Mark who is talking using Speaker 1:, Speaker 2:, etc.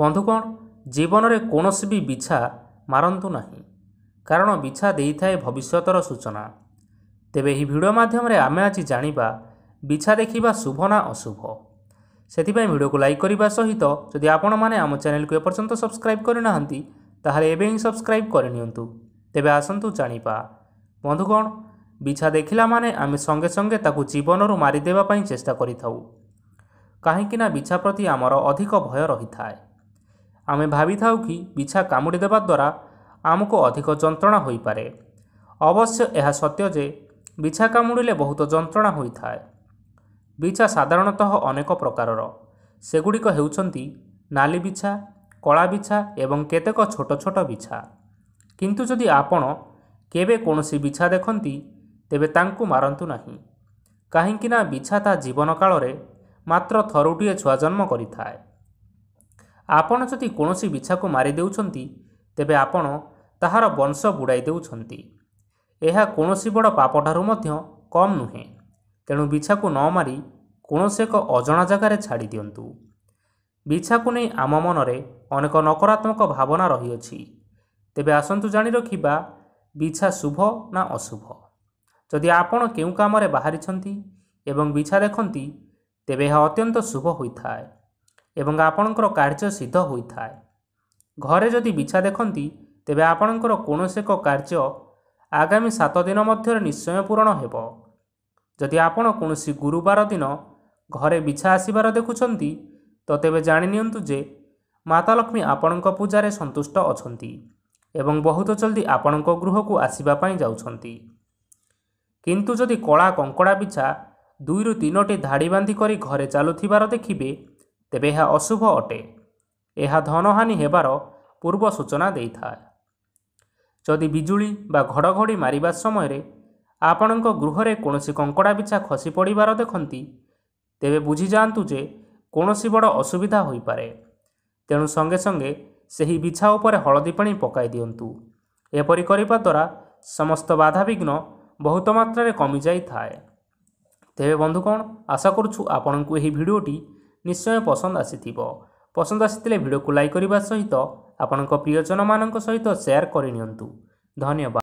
Speaker 1: ବନ୍ଧୁଗଣ ଜୀବନରେ କୌଣସି ବି ବିଛା ମାରନ୍ତୁ ନାହିଁ କାରଣ ବିଛା ଦେଇଥାଏ ଭବିଷ୍ୟତର ସୂଚନା ତେବେ ଏହି ଭିଡ଼ିଓ ମାଧ୍ୟମରେ ଆମେ ଆଜି ଜାଣିବା ବିଛା ଦେଖିବା ଶୁଭ ନା ଅଶୁଭ ସେଥିପାଇଁ ଭିଡ଼ିଓକୁ ଲାଇକ୍ କରିବା ସହିତ ଯଦି ଆପଣମାନେ ଆମ ଚ୍ୟାନେଲକୁ ଏପର୍ଯ୍ୟନ୍ତ ସବସ୍କ୍ରାଇବ୍ କରିନାହାନ୍ତି ତାହେଲେ ଏବେ ହିଁ ସବସ୍କ୍ରାଇବ୍ କରିନିଅନ୍ତୁ ତେବେ ଆସନ୍ତୁ ଜାଣିବା ବନ୍ଧୁଗଣ ବିଛା ଦେଖିଲା ମାନେ ଆମେ ସଙ୍ଗେ ସଙ୍ଗେ ତାକୁ ଜୀବନରୁ ମାରିଦେବା ପାଇଁ ଚେଷ୍ଟା କରିଥାଉ କାହିଁକିନା ବିଛା ପ୍ରତି ଆମର ଅଧିକ ଭୟ ରହିଥାଏ ଆମେ ଭାବିଥାଉ କି ବିଛା କାମୁଡ଼ି ଦେବା ଦ୍ୱାରା ଆମକୁ ଅଧିକ ଯନ୍ତ୍ରଣା ହୋଇପାରେ ଅବଶ୍ୟ ଏହା ସତ୍ୟ ଯେ ବିଛା କାମୁଡ଼ିଲେ ବହୁତ ଯନ୍ତ୍ରଣା ହୋଇଥାଏ ବିଛା ସାଧାରଣତଃ ଅନେକ ପ୍ରକାରର ସେଗୁଡ଼ିକ ହେଉଛନ୍ତି ନାଲି ବିଛା କଳା ବିଛା ଏବଂ କେତେକ ଛୋଟ ଛୋଟ ବିଛା କିନ୍ତୁ ଯଦି ଆପଣ କେବେ କୌଣସି ବିଛା ଦେଖନ୍ତି ତେବେ ତାଙ୍କୁ ମାରନ୍ତୁ ନାହିଁ କାହିଁକିନା ବିଛା ତା ଜୀବନକାଳରେ ମାତ୍ର ଥରୁଟିଏ ଛୁଆ ଜନ୍ମ କରିଥାଏ ଆପଣ ଯଦି କୌଣସି ବିଛାକୁ ମାରିଦେଉଛନ୍ତି ତେବେ ଆପଣ ତାହାର ବଂଶ ବୁଡ଼ାଇ ଦେଉଛନ୍ତି ଏହା କୌଣସି ବଡ଼ ପାପଠାରୁ ମଧ୍ୟ କମ୍ ନୁହେଁ ତେଣୁ ବିଛାକୁ ନ ମାରି କୌଣସି ଏକ ଅଜଣା ଜାଗାରେ ଛାଡ଼ି ଦିଅନ୍ତୁ ବିଛାକୁ ନେଇ ଆମ ମନରେ ଅନେକ ନକାରାତ୍ମକ ଭାବନା ରହିଅଛି ତେବେ ଆସନ୍ତୁ ଜାଣି ରଖିବା ବିଛା ଶୁଭ ନା ଅଶୁଭ ଯଦି ଆପଣ କେଉଁ କାମରେ ବାହାରିଛନ୍ତି ଏବଂ ବିଛା ଦେଖନ୍ତି ତେବେ ଏହା ଅତ୍ୟନ୍ତ ଶୁଭ ହୋଇଥାଏ ଏବଂ ଆପଣଙ୍କର କାର୍ଯ୍ୟ ସିଦ୍ଧ ହୋଇଥାଏ ଘରେ ଯଦି ବିଛା ଦେଖନ୍ତି ତେବେ ଆପଣଙ୍କର କୌଣସି ଏକ କାର୍ଯ୍ୟ ଆଗାମୀ ସାତ ଦିନ ମଧ୍ୟରେ ନିଶ୍ଚୟ ପୂରଣ ହେବ ଯଦି ଆପଣ କୌଣସି ଗୁରୁବାର ଦିନ ଘରେ ବିଛା ଆସିବାର ଦେଖୁଛନ୍ତି ତ ତେବେ ଜାଣିନିଅନ୍ତୁ ଯେ ମାତା ଲକ୍ଷ୍ମୀ ଆପଣଙ୍କ ପୂଜାରେ ସନ୍ତୁଷ୍ଟ ଅଛନ୍ତି ଏବଂ ବହୁତ ଜଲ୍ଦି ଆପଣଙ୍କ ଗୃହକୁ ଆସିବା ପାଇଁ ଯାଉଛନ୍ତି କିନ୍ତୁ ଯଦି କଳା କଙ୍କଡ଼ା ବିଛା ଦୁଇରୁ ତିନୋଟି ଧାଡ଼ି ବାନ୍ଧି କରି ଘରେ ଚାଲୁଥିବାର ଦେଖିବେ ତେବେ ଏହା ଅଶୁଭ ଅଟେ ଏହା ଧନହାନି ହେବାର ପୂର୍ବ ସୂଚନା ଦେଇଥାଏ ଯଦି ବିଜୁଳି ବା ଘଡ଼ଘଡ଼ି ମାରିବା ସମୟରେ ଆପଣଙ୍କ ଗୃହରେ କୌଣସି କଙ୍କଡ଼ା ବିଛା ଖସି ପଡ଼ିବାର ଦେଖନ୍ତି ତେବେ ବୁଝିଯାଆନ୍ତୁ ଯେ କୌଣସି ବଡ଼ ଅସୁବିଧା ହୋଇପାରେ ତେଣୁ ସଙ୍ଗେ ସଙ୍ଗେ ସେହି ବିଛା ଉପରେ ହଳଦୀ ପାଣି ପକାଇ ଦିଅନ୍ତୁ ଏପରି କରିବା ଦ୍ୱାରା ସମସ୍ତ ବାଧାବିଘ୍ନ ବହୁତ ମାତ୍ରାରେ କମିଯାଇଥାଏ ତେବେ ବନ୍ଧୁ କ'ଣ ଆଶା କରୁଛୁ ଆପଣଙ୍କୁ ଏହି ଭିଡ଼ିଓଟି ନିଶ୍ଚୟ ପସନ୍ଦ ଆସିଥିବ ପସନ୍ଦ ଆସିଥିଲେ ଭିଡ଼ିଓକୁ ଲାଇକ୍ କରିବା ସହିତ ଆପଣଙ୍କ ପ୍ରିୟଜନମାନଙ୍କ ସହିତ ସେୟାର କରିନିଅନ୍ତୁ ଧନ୍ୟବାଦ